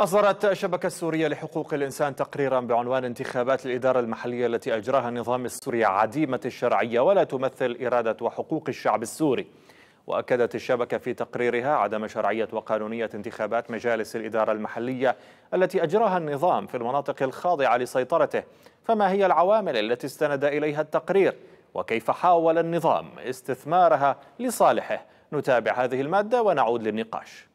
أصدرت الشبكة السورية لحقوق الإنسان تقريرا بعنوان انتخابات الإدارة المحلية التي أجراها النظام السوري عديمة الشرعية ولا تمثل إرادة وحقوق الشعب السوري وأكدت الشبكة في تقريرها عدم شرعية وقانونية انتخابات مجالس الإدارة المحلية التي أجراها النظام في المناطق الخاضعة لسيطرته فما هي العوامل التي استند إليها التقرير وكيف حاول النظام استثمارها لصالحه نتابع هذه المادة ونعود للنقاش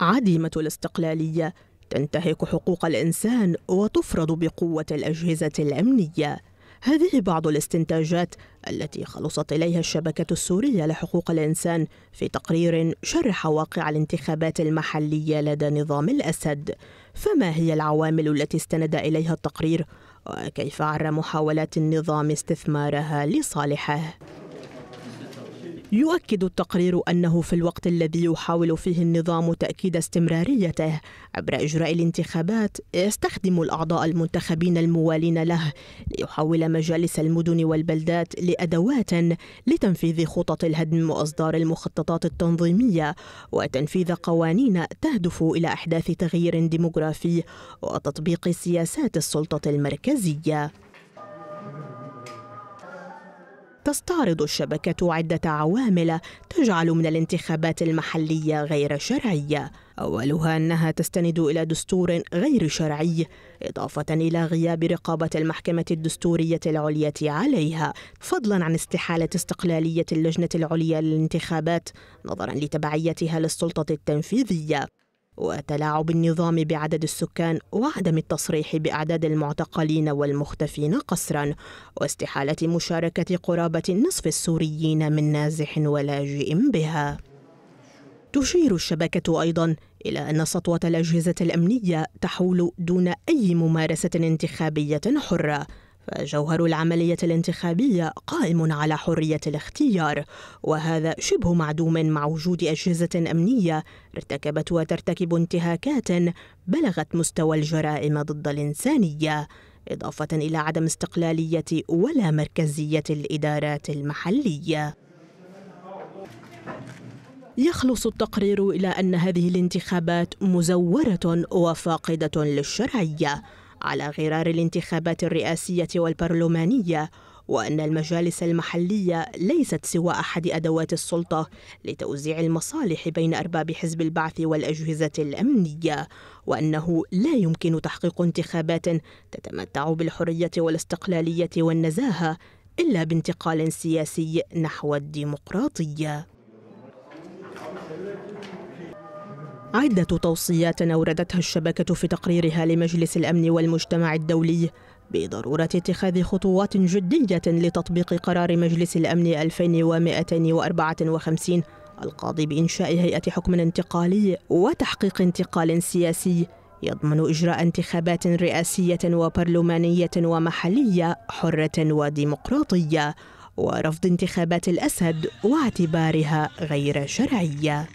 عديمة الاستقلالية تنتهك حقوق الإنسان وتفرض بقوة الأجهزة الأمنية هذه بعض الاستنتاجات التي خلصت إليها الشبكة السورية لحقوق الإنسان في تقرير شرح واقع الانتخابات المحلية لدى نظام الأسد فما هي العوامل التي استند إليها التقرير وكيف عرى محاولات النظام استثمارها لصالحه يؤكد التقرير أنه في الوقت الذي يحاول فيه النظام تأكيد استمراريته عبر إجراء الانتخابات يستخدم الأعضاء المنتخبين الموالين له ليحول مجالس المدن والبلدات لأدوات لتنفيذ خطط الهدم وإصدار المخططات التنظيمية وتنفيذ قوانين تهدف إلى أحداث تغيير ديموغرافي وتطبيق سياسات السلطة المركزية تستعرض الشبكة عدة عوامل تجعل من الانتخابات المحلية غير شرعية أولها أنها تستند إلى دستور غير شرعي إضافة إلى غياب رقابة المحكمة الدستورية العليا عليها فضلا عن استحالة استقلالية اللجنة العليا للانتخابات نظرا لتبعيتها للسلطة التنفيذية وتلاعب النظام بعدد السكان وعدم التصريح بأعداد المعتقلين والمختفين قسرا واستحالة مشاركة قرابة نصف السوريين من نازح ولاجئ بها تشير الشبكة أيضا إلى أن سطوة الأجهزة الأمنية تحول دون أي ممارسة انتخابية حرة فجوهر العملية الانتخابية قائم على حرية الاختيار، وهذا شبه معدوم مع وجود أجهزة أمنية ارتكبت وترتكب انتهاكات بلغت مستوى الجرائم ضد الإنسانية، إضافة إلى عدم استقلالية ولا مركزية الإدارات المحلية. يخلص التقرير إلى أن هذه الانتخابات مزورة وفاقدة للشرعية على غرار الانتخابات الرئاسية والبرلمانية وأن المجالس المحلية ليست سوى أحد أدوات السلطة لتوزيع المصالح بين أرباب حزب البعث والأجهزة الأمنية وأنه لا يمكن تحقيق انتخابات تتمتع بالحرية والاستقلالية والنزاهة إلا بانتقال سياسي نحو الديمقراطية عدة توصيات أوردتها الشبكة في تقريرها لمجلس الأمن والمجتمع الدولي بضرورة اتخاذ خطوات جدية لتطبيق قرار مجلس الأمن 2254 القاضي بإنشاء هيئة حكم انتقالي وتحقيق انتقال سياسي يضمن إجراء انتخابات رئاسية وبرلمانية ومحلية حرة وديمقراطية ورفض انتخابات الأسد واعتبارها غير شرعية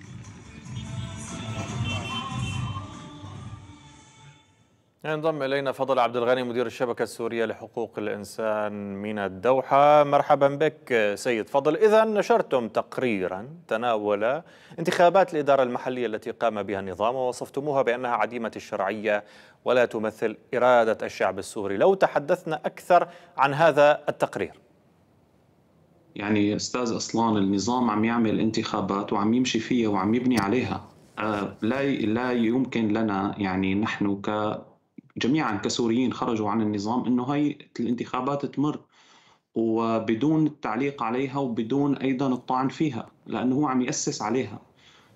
ينضم الينا فضل عبد الغني مدير الشبكه السوريه لحقوق الانسان من الدوحه، مرحبا بك سيد فضل، اذا نشرتم تقريرا تناول انتخابات الاداره المحليه التي قام بها النظام ووصفتموها بانها عديمه الشرعيه ولا تمثل اراده الشعب السوري، لو تحدثنا اكثر عن هذا التقرير. يعني استاذ اصلان النظام عم يعمل انتخابات وعم يمشي فيها وعم يبني عليها، آه، لا لا يمكن لنا يعني نحن ك جميعا كسوريين خرجوا عن النظام انه هي الانتخابات تمر وبدون التعليق عليها وبدون ايضا الطعن فيها لانه هو عم ياسس عليها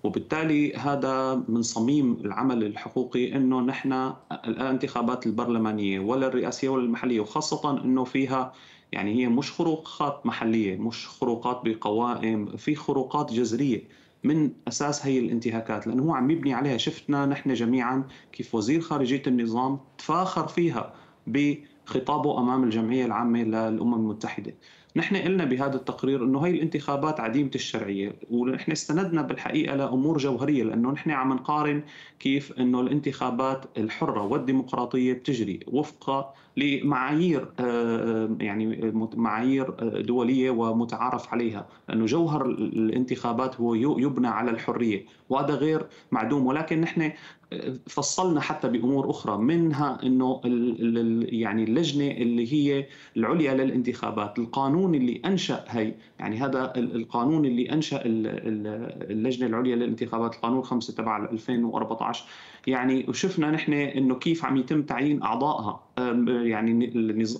وبالتالي هذا من صميم العمل الحقوقي انه نحن الانتخابات البرلمانيه ولا الرئاسيه ولا المحليه وخاصه انه فيها يعني هي مش خروقات محليه مش خروقات بقوائم في خروقات جذريه من اساس هي الانتهاكات لانه هو عم يبني عليها شفنا نحن جميعا كيف وزير خارجيه النظام تفاخر فيها ب خطابه امام الجمعيه العامه للامم المتحده نحن قلنا بهذا التقرير انه هي الانتخابات عديمه الشرعيه ونحن استندنا بالحقيقه لامور جوهريه لانه نحن عم نقارن كيف انه الانتخابات الحره والديمقراطيه بتجري وفق لمعايير آه، يعني معايير آه، دوليه ومتعارف عليها لانه جوهر الانتخابات هو يبنى على الحريه وهذا غير معدوم ولكن نحن فصلنا حتى بامور اخرى منها انه يعني اللجنه اللي هي العليا للانتخابات القانون اللي انشا هي يعني هذا القانون اللي انشا اللجنه العليا للانتخابات القانون 5 تبع 2014 يعني وشفنا نحن انه كيف عم يتم تعيين اعضائها يعني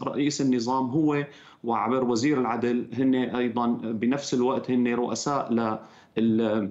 رئيس النظام هو وعبر وزير العدل هن ايضا بنفس الوقت هن رؤساء ل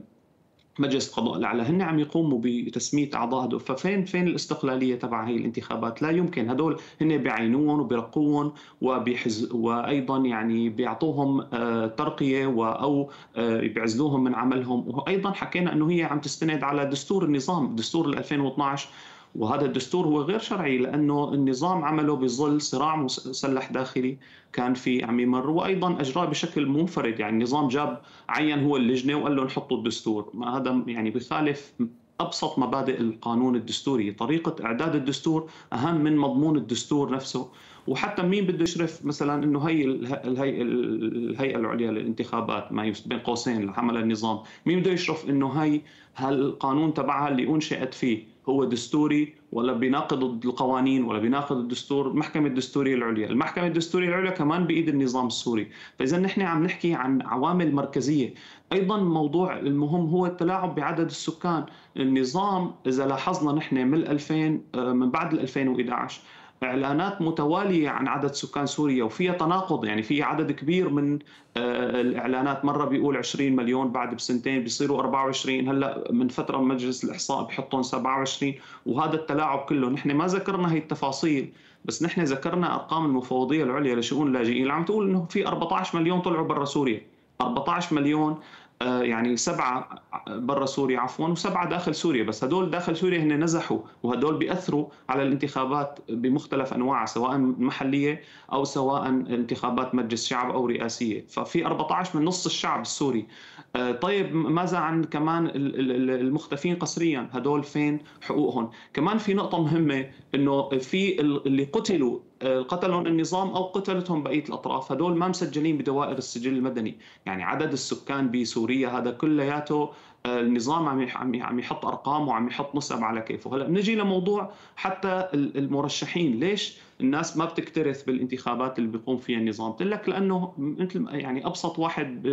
مجلس القضاء الاعلى هن عم يقوموا بتسميه اعضاء هدول ففين فين الاستقلاليه تبع هي الانتخابات لا يمكن هدول هن بيعينوهم وبرقون وبيحز وايضا يعني بيعطوهم آه، ترقيه او آه، بيعزلوهم من عملهم وايضا حكينا انه هي عم تستند على دستور النظام دستور 2012 وهذا الدستور هو غير شرعي لانه النظام عمله بظل صراع مسلح داخلي كان في عم يمر وايضا اجراه بشكل منفرد يعني النظام جاب عين هو اللجنه وقال لهم حطوا الدستور ما هذا يعني بخالف ابسط مبادئ القانون الدستوري، طريقه اعداد الدستور اهم من مضمون الدستور نفسه، وحتى مين بده يشرف مثلا انه هي الهيئه الهيئه العليا للانتخابات ما بين قوسين اللي عملها النظام، مين بده يشرف انه هي هالقانون تبعها اللي انشئت فيه هو دستوري ولا بيناقض القوانين ولا بيناقض الدستور المحكمة الدستورية العليا المحكمة الدستورية العليا كمان بإيد النظام السوري فإذا نحن عم نحكي عن عوامل مركزية أيضا موضوع المهم هو التلاعب بعدد السكان النظام إذا لاحظنا نحن من 2000 آه، من بعد 2011 اعلانات متواليه عن عدد سكان سوريا وفيها تناقض يعني فيها عدد كبير من آه، الاعلانات مره بيقول 20 مليون بعد بسنتين بيصيروا 24 هلا من فتره مجلس الاحصاء بحطهم 27 وهذا التلاعب كله نحن ما ذكرنا هي التفاصيل بس نحن ذكرنا ارقام المفوضيه العليا لشؤون اللاجئين اللي عم تقول انه في 14 مليون طلعوا برا سوريا 14 مليون آه، يعني سبعة برا سوريا عفوا وسبعة داخل سوريا بس هدول داخل سوريا هن نزحوا وهدول بيأثروا على الانتخابات بمختلف أنواعها سواء محلية أو سواء انتخابات مجلس شعب أو رئاسية ففي 14 من نص الشعب السوري آه، طيب ماذا عن كمان المختفين قسريا هدول فين حقوقهم كمان في نقطة مهمة أنه في اللي قتلوا آه، قتلهم النظام او قتلتهم بقيه الاطراف هدول ما مسجلين بدوائر السجل المدني يعني عدد السكان بسوريا هذا كلياته آه، النظام عم عم يحط ارقام وعم يحط نسب على كيفه هلا بنجي لموضوع حتى المرشحين ليش الناس ما بتكترث بالانتخابات اللي بيقوم فيها النظام بتقول لك لانه مثل يعني ابسط واحد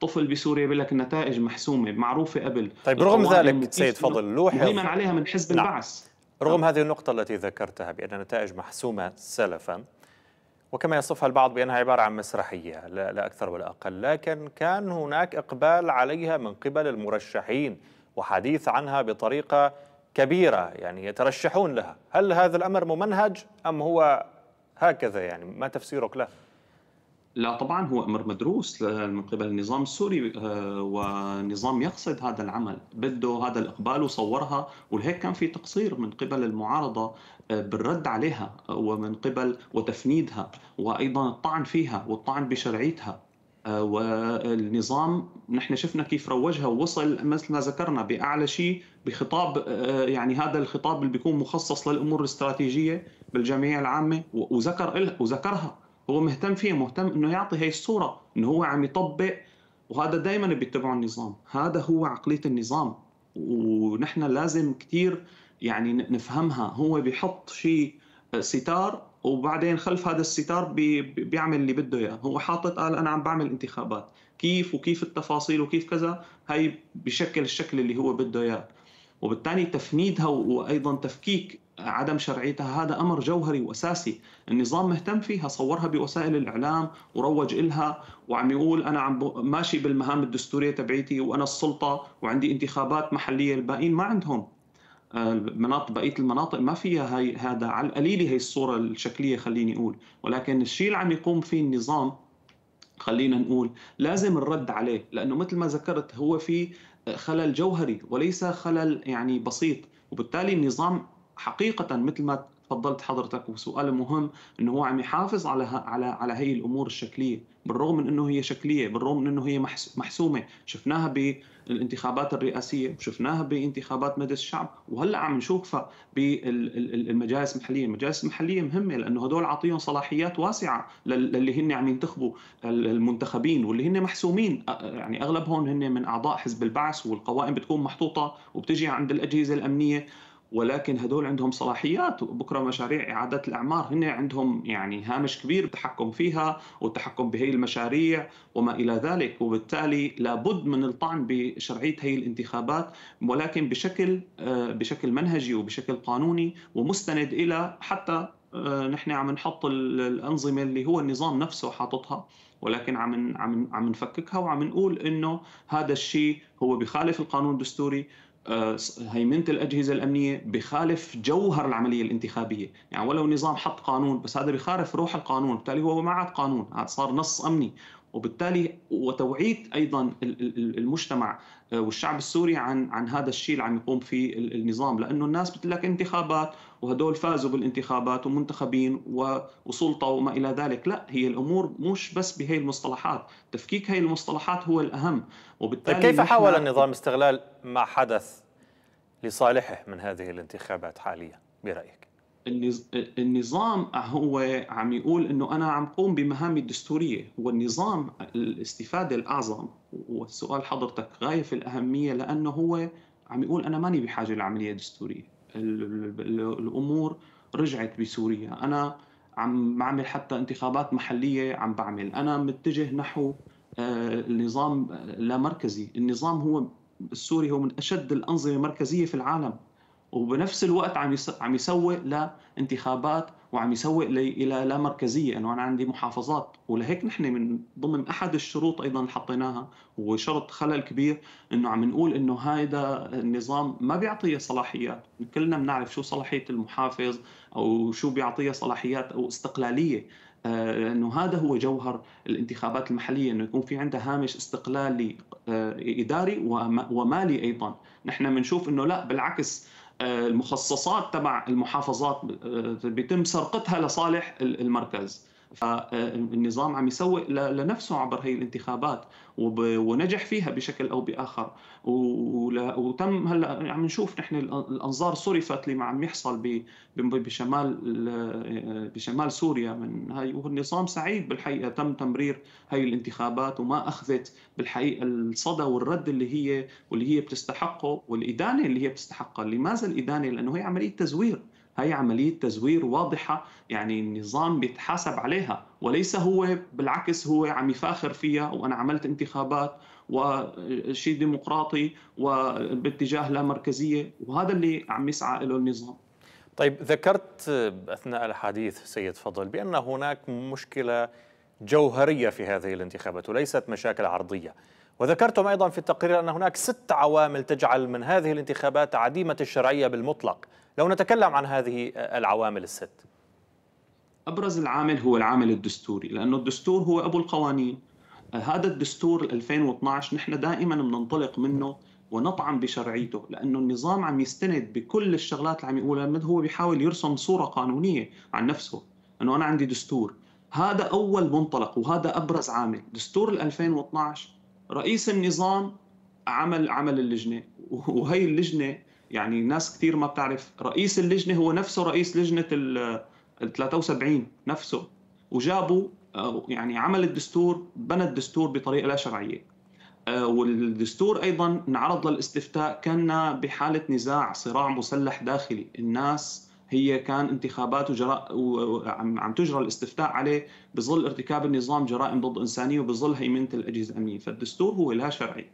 طفل بسوريا بيقول لك النتائج محسومه معروفه قبل طيب رغم ذلك سيد فضل لوحظ عليها من حزب نعم. البعث رغم هذه النقطة التي ذكرتها بأن النتائج محسومة سلفا وكما يصفها البعض بأنها عبارة عن مسرحية لا, لا أكثر ولا أقل لكن كان هناك إقبال عليها من قبل المرشحين وحديث عنها بطريقة كبيرة يعني يترشحون لها هل هذا الأمر ممنهج أم هو هكذا يعني ما تفسيرك له؟ لا طبعا هو امر مدروس من قبل النظام السوري آه، ونظام يقصد هذا العمل بده هذا الاقبال وصورها ولهيك كان في تقصير من قبل المعارضه آه، بالرد عليها آه، ومن قبل وتفنيدها وايضا الطعن فيها والطعن بشرعيتها والنظام نحن شفنا كيف روجها ووصل مثل ما ذكرنا باعلى شيء بخطاب يعني هذا الخطاب اللي بيكون مخصص للامور الاستراتيجيه بالجمعيه العامه وذكر وذكرها هو مهتم فيه مهتم انه يعطي هي الصوره انه هو عم يطبق وهذا دائما بيتبعه النظام هذا هو عقليه النظام ونحن لازم كثير يعني نفهمها هو بيحط شيء ستار وبعدين خلف هذا الستار بي بيعمل اللي بده اياه هو حاطط قال انا عم بعمل انتخابات كيف وكيف التفاصيل وكيف كذا هي بشكل الشكل اللي هو بده اياه وبالتالي تفنيدها وايضا تفكيك عدم شرعيتها هذا امر جوهري واساسي، النظام مهتم فيها صورها بوسائل الاعلام وروج إلها وعم يقول انا عم ماشي بالمهام الدستوريه تبعيتي وانا السلطه وعندي انتخابات محليه الباقيين ما عندهم. المناطق آه، بقيه المناطق ما فيها هي هذا على القليله هي الصوره الشكليه خليني اقول، ولكن الشيء اللي عم يقوم فيه النظام خلينا نقول لازم الرد عليه لانه مثل ما ذكرت هو في خلل جوهري وليس خلل يعني بسيط وبالتالي النظام حقيقه مثل ما تفضلت حضرتك وسؤال مهم انه هو عم يحافظ على على على هي الامور الشكليه بالرغم من انه هي شكليه بالرغم من انه هي محسومه شفناها بالانتخابات الرئاسيه وشفناها بانتخابات مجلس الشعب وهلا عم نشوفها بالمجالس المحليه المجالس المحليه مهمه لانه هدول عاطيهم صلاحيات واسعه للي هن عم ينتخبوا المنتخبين واللي هن محسومين يعني اغلبهم هن من اعضاء حزب البعث والقوائم بتكون محطوطه وبتجي عند الاجهزه الامنيه ولكن هدول عندهم صلاحيات وبكره مشاريع اعاده الاعمار هن عندهم يعني هامش كبير بالتحكم فيها والتحكم بهي المشاريع وما الى ذلك وبالتالي لابد من الطعن بشرعيه هي الانتخابات ولكن بشكل آه، بشكل منهجي وبشكل قانوني ومستند الى حتى آه، نحن عم نحط الانظمه اللي هو النظام نفسه حاططها ولكن عم عم عم نفككها وعم نقول انه هذا الشيء هو بخالف القانون الدستوري آه، هيمنه الاجهزه الامنيه بخالف جوهر العمليه الانتخابيه، يعني ولو النظام حط قانون بس هذا بخالف روح القانون، بالتالي هو ما عاد قانون، عاد صار نص امني، وبالتالي وتوعيد ايضا المجتمع آه، والشعب السوري عن عن هذا الشيء اللي عم يقوم فيه النظام لانه الناس بتقول لك انتخابات وهدول فازوا بالانتخابات ومنتخبين وسلطه وما الى ذلك لا هي الامور مش بس بهي المصطلحات تفكيك هي المصطلحات هو الاهم وبالتالي طيب، كيف حاول النظام استغلال ما حدث لصالحه من هذه الانتخابات حاليا برايك النظام هو عم يقول انه انا عم قوم بمهامي الدستوريه والنظام الاستفاده الاعظم والسؤال حضرتك غايه في الاهميه لانه هو عم يقول انا ماني بحاجه لعمليه دستوريه الامور رجعت بسوريا انا عم بعمل حتى انتخابات محليه عم بعمل انا متجه نحو آه، النظام آه، لا مركزي النظام هو السوري هو من اشد الانظمه مركزيه في العالم وبنفس الوقت عم عم يسوق لانتخابات وعم يسوق الى لا مركزيه انه انا عندي محافظات ولهيك نحن من ضمن احد الشروط ايضا حطيناها هو شرط خلل كبير انه عم نقول انه هذا النظام ما بيعطيه صلاحيات كلنا بنعرف شو صلاحيه المحافظ او شو بيعطيه صلاحيات او استقلاليه آه، لانه هذا هو جوهر الانتخابات المحليه انه يكون في عندها هامش استقلالي آه، اداري ومالي ايضا نحن بنشوف انه لا بالعكس المخصصات تبع المحافظات آه، بيتم سرقتها لصالح المركز فالنظام عم يسوق لنفسه عبر هي الانتخابات ونجح فيها بشكل او باخر وتم هلا عم نشوف نحن الانظار صرفت لما عم يحصل بشمال بشمال سوريا من هاي والنظام سعيد بالحقيقه تم تمرير هاي الانتخابات وما اخذت بالحقيقه الصدى والرد اللي هي واللي هي بتستحقه والادانه اللي هي بتستحقها لماذا الادانه لانه هي عمليه تزوير هي عملية تزوير واضحة يعني النظام بيتحاسب عليها وليس هو بالعكس هو عم يفاخر فيها وأنا عملت انتخابات وشيء ديمقراطي وباتجاه لا مركزية وهذا اللي عم يسعى له النظام طيب ذكرت أثناء الحديث سيد فضل بأن هناك مشكلة جوهرية في هذه الانتخابات وليست مشاكل عرضية وذكرتم أيضا في التقرير أن هناك ست عوامل تجعل من هذه الانتخابات عديمة الشرعية بالمطلق لو نتكلم عن هذه العوامل الست أبرز العامل هو العامل الدستوري لأنه الدستور هو أبو القوانين هذا الدستور 2012 نحن دائما بننطلق منه ونطعن بشرعيته لانه النظام عم يستند بكل الشغلات اللي عم يقولها هو بيحاول يرسم صوره قانونيه عن نفسه انه انا عندي دستور هذا اول منطلق وهذا ابرز عامل دستور 2012 رئيس النظام عمل عمل اللجنه وهي اللجنه يعني ناس كثير ما بتعرف رئيس اللجنه هو نفسه رئيس لجنه ال 73 نفسه وجابوا آه، يعني عمل الدستور بنى الدستور بطريقه لا شرعيه آه، والدستور ايضا انعرض للاستفتاء كان بحاله نزاع صراع مسلح داخلي الناس هي كان انتخابات وجراء وعم تجرى الاستفتاء عليه بظل ارتكاب النظام جرائم ضد انسانيه وبظل هيمنه الاجهزه الامنيه، فالدستور هو لا شرعي.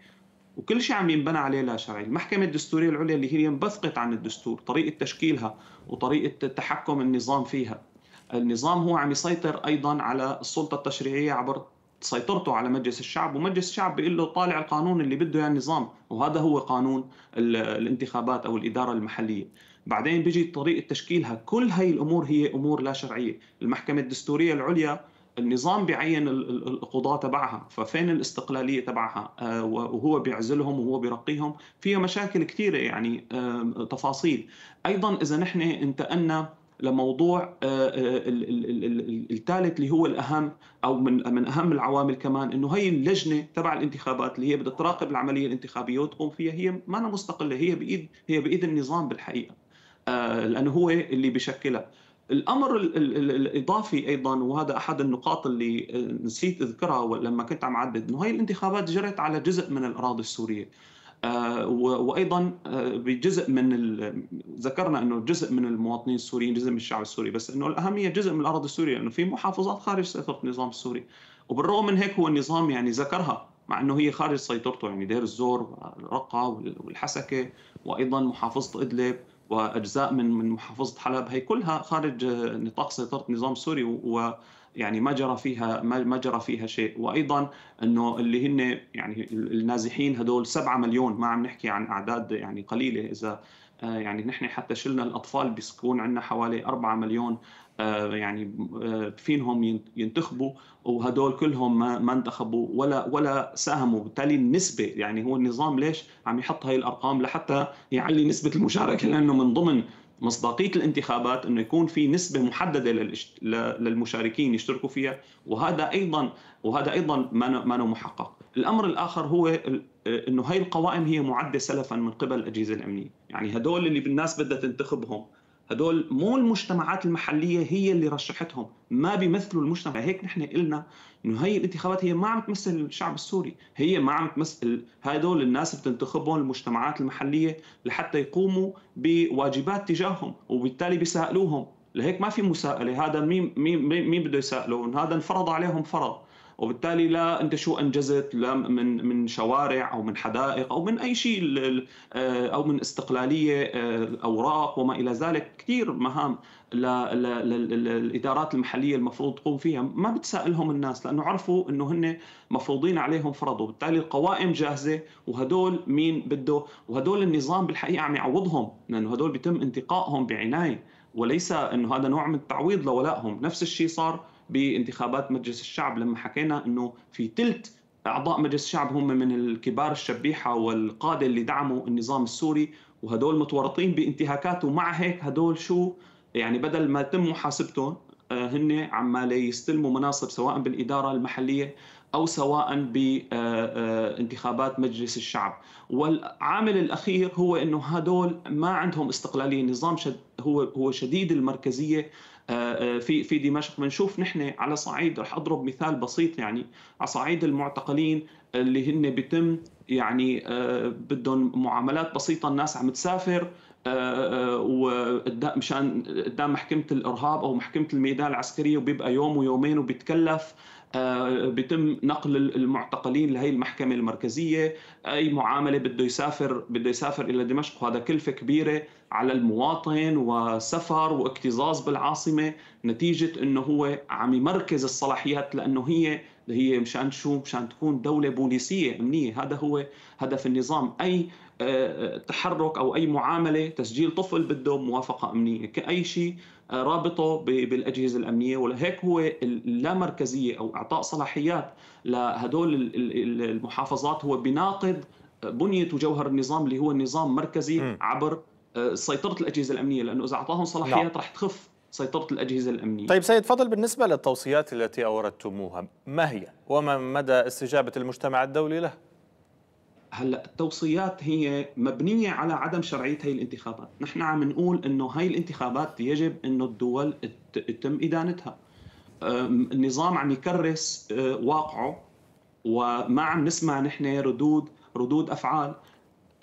وكل شيء عم ينبنى عليه لا شرعي، المحكمة الدستورية العليا اللي هي انبثقت عن الدستور، طريقة تشكيلها وطريقة تحكم النظام فيها. النظام هو عم يسيطر أيضا على السلطة التشريعية عبر سيطرته على مجلس الشعب ومجلس الشعب بيقول له طالع القانون اللي بده اياه النظام وهذا هو قانون الانتخابات او الاداره المحليه بعدين بيجي طريقه تشكيلها كل هاي الامور هي امور لا شرعيه المحكمه الدستوريه العليا النظام بيعين القضاة تبعها ففين الاستقلالية تبعها آه، وهو بيعزلهم وهو بيرقيهم فيها مشاكل كثيرة يعني تفاصيل أيضا إذا نحن انتقلنا لموضوع آه، آه، الثالث اللي هو الاهم او من من اهم العوامل كمان انه هي اللجنه تبع الانتخابات اللي هي بدها تراقب العمليه الانتخابيه وتقوم فيها هي ما أنا مستقله هي بايد هي بايد النظام بالحقيقه آه، لانه هو اللي بيشكلها الامر الاضافي ايضا وهذا احد النقاط اللي نسيت اذكرها لما كنت عم عدد انه هي الانتخابات جرت على جزء من الاراضي السوريه آه، وايضا آه، بجزء من ال... ذكرنا انه جزء من المواطنين السوريين جزء من الشعب السوري بس انه الاهميه جزء من الاراضي السوريه لانه في محافظات خارج سيطره النظام السوري وبالرغم من هيك هو النظام يعني ذكرها مع انه هي خارج سيطرته يعني دير الزور والرقه والحسكه وايضا محافظه ادلب واجزاء من من محافظه حلب هي كلها خارج آه، نطاق سيطره النظام السوري ويعني ما جرى فيها ما جرى فيها شيء وايضا انه اللي هن يعني النازحين هدول 7 مليون ما عم نحكي عن اعداد يعني قليله اذا آه، يعني نحن حتى شلنا الاطفال بيسكون عندنا حوالي 4 مليون آه، يعني آه، فينهم ينتخبوا وهدول كلهم ما ما انتخبوا ولا ولا ساهموا بالتالي النسبه يعني هو النظام ليش عم يحط هاي الارقام لحتى يعلي نسبه المشاركه لانه من ضمن مصداقيه الانتخابات انه يكون في نسبه محدده للمشاركين يشتركوا فيها وهذا ايضا وهذا ايضا ما محقق الامر الاخر هو انه هاي القوائم هي معده سلفا من قبل الاجهزه الامنيه يعني هدول اللي الناس بدها تنتخبهم هدول مو المجتمعات المحليه هي اللي رشحتهم ما بيمثلوا المجتمع هيك نحن قلنا انه هي الانتخابات هي ما عم تمثل الشعب السوري هي ما عم تمثل هدول الناس بتنتخبهم المجتمعات المحليه لحتى يقوموا بواجبات تجاههم وبالتالي بيسائلوهم لهيك ما في مساءله هذا مين مين مين بده يسائله هذا انفرض عليهم فرض وبالتالي لا انت شو انجزت لا من من شوارع او من حدائق او من اي شيء آه، او من استقلاليه آه، اوراق وما الى ذلك كثير مهام للادارات المحليه المفروض تقوم فيها ما بتسالهم الناس لانه عرفوا انه هن مفروضين عليهم فرض وبالتالي القوائم جاهزه وهدول مين بده وهدول النظام بالحقيقه عم يعوضهم لانه هدول بيتم انتقائهم بعنايه وليس انه هذا نوع من التعويض لولائهم نفس الشيء صار بانتخابات مجلس الشعب لما حكينا انه في ثلث اعضاء مجلس الشعب هم من الكبار الشبيحه والقاده اللي دعموا النظام السوري وهدول متورطين بانتهاكات ومع هيك هدول شو يعني بدل ما تم محاسبتهم آه، هن عمالي يستلموا مناصب سواء بالاداره المحليه او سواء بانتخابات آه، آه، مجلس الشعب والعامل الاخير هو انه هدول ما عندهم استقلاليه نظام شد هو هو شديد المركزيه آه، في في دمشق بنشوف نحن على صعيد رح اضرب مثال بسيط يعني على صعيد المعتقلين اللي هن بيتم يعني بدهم معاملات بسيطه الناس عم تسافر ومشان قدام محكمه الارهاب او محكمه الميدان العسكريه وبيبقى يوم ويومين وبيتكلف آه، بيتم نقل المعتقلين لهي المحكمة المركزية أي معاملة بده يسافر بده يسافر إلى دمشق وهذا كلفة كبيرة على المواطن وسفر واكتظاظ بالعاصمة نتيجة أنه هو عم يمركز الصلاحيات لأنه هي هي مشان شو مشان تكون دولة بوليسية أمنية هذا هو هدف النظام أي آه، آه، تحرك او اي معامله تسجيل طفل بده موافقه امنيه كاي شيء آه، رابطه بالاجهزه الامنيه ولهيك هو اللامركزيه او اعطاء صلاحيات لهدول المحافظات هو بناقض بنيه وجوهر النظام اللي هو نظام مركزي عبر سيطره الاجهزه الامنيه لانه اذا اعطاهم صلاحيات راح نعم. رح تخف سيطره الاجهزه الامنيه. طيب سيد فضل بالنسبه للتوصيات التي اوردتموها ما هي وما مدى استجابه المجتمع الدولي لها؟ هلا التوصيات هي مبنيه على عدم شرعيه هي الانتخابات، نحن عم نقول انه هي الانتخابات يجب انه الدول تتم ادانتها. النظام عم يكرس أه، واقعه وما عم نسمع نحن ردود ردود افعال.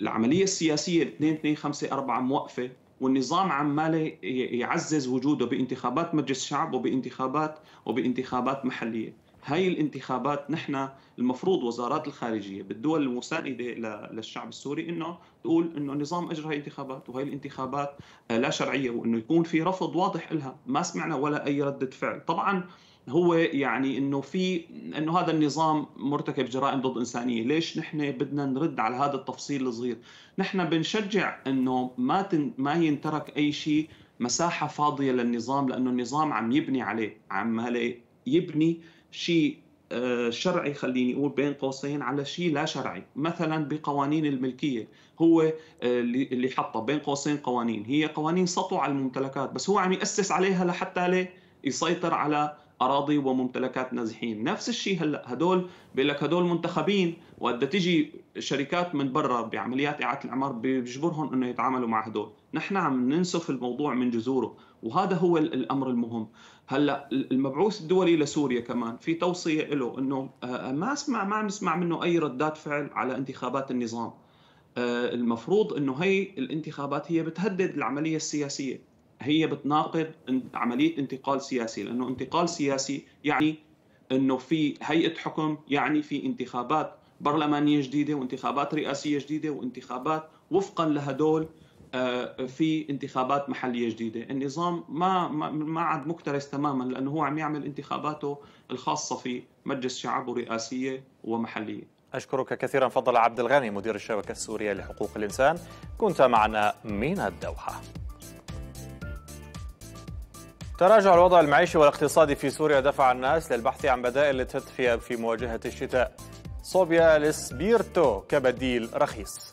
العمليه السياسيه 2 2 5 4 موقفه والنظام عمال يعزز وجوده بانتخابات مجلس شعب وبانتخابات وبانتخابات محليه. هاي الانتخابات نحن المفروض وزارات الخارجيه بالدول المسانده للشعب السوري انه تقول انه النظام اجرى هاي الانتخابات وهي الانتخابات آه، لا شرعيه وانه يكون في رفض واضح لها ما سمعنا ولا اي رده فعل طبعا هو يعني انه في انه هذا النظام مرتكب جرائم ضد انسانيه، ليش نحن بدنا نرد على هذا التفصيل الصغير؟ نحن بنشجع انه ما تن ما ينترك اي شيء مساحه فاضيه للنظام لانه النظام عم يبني عليه، عم يبني شيء آه، شرعي خليني اقول بين قوسين على شيء لا شرعي مثلا بقوانين الملكيه هو آه، اللي حطها بين قوسين قوانين هي قوانين سطو على الممتلكات بس هو عم ياسس عليها لحتى ليه يسيطر على اراضي وممتلكات نازحين نفس الشيء هلا هدول بيقول لك هدول منتخبين وقد تيجي شركات من برا بعمليات اعاده الاعمار بيجبرهم انه يتعاملوا مع هدول نحن عم ننسف الموضوع من جذوره وهذا هو الامر المهم هلا المبعوث الدولي لسوريا كمان في توصيه له انه آه، ما اسمع ما عم نسمع منه اي ردات فعل على انتخابات النظام آه، المفروض انه هي الانتخابات هي بتهدد العمليه السياسيه هي بتناقض عمليه انتقال سياسي لانه انتقال سياسي يعني انه في هيئه حكم يعني في انتخابات برلمانيه جديده وانتخابات رئاسيه جديده وانتخابات وفقا لهدول آه، في انتخابات محليه جديده، النظام ما ما عاد مكترث تماما لانه هو عم يعمل انتخاباته الخاصه في مجلس شعب ورئاسيه ومحليه. اشكرك كثيرا فضل عبد الغني مدير الشبكه السوريه لحقوق الانسان، كنت معنا من الدوحه. تراجع الوضع المعيشي والاقتصادي في سوريا دفع الناس للبحث عن بدائل للتدفئه في مواجهه الشتاء. صوبيا لسبيرتو كبديل رخيص.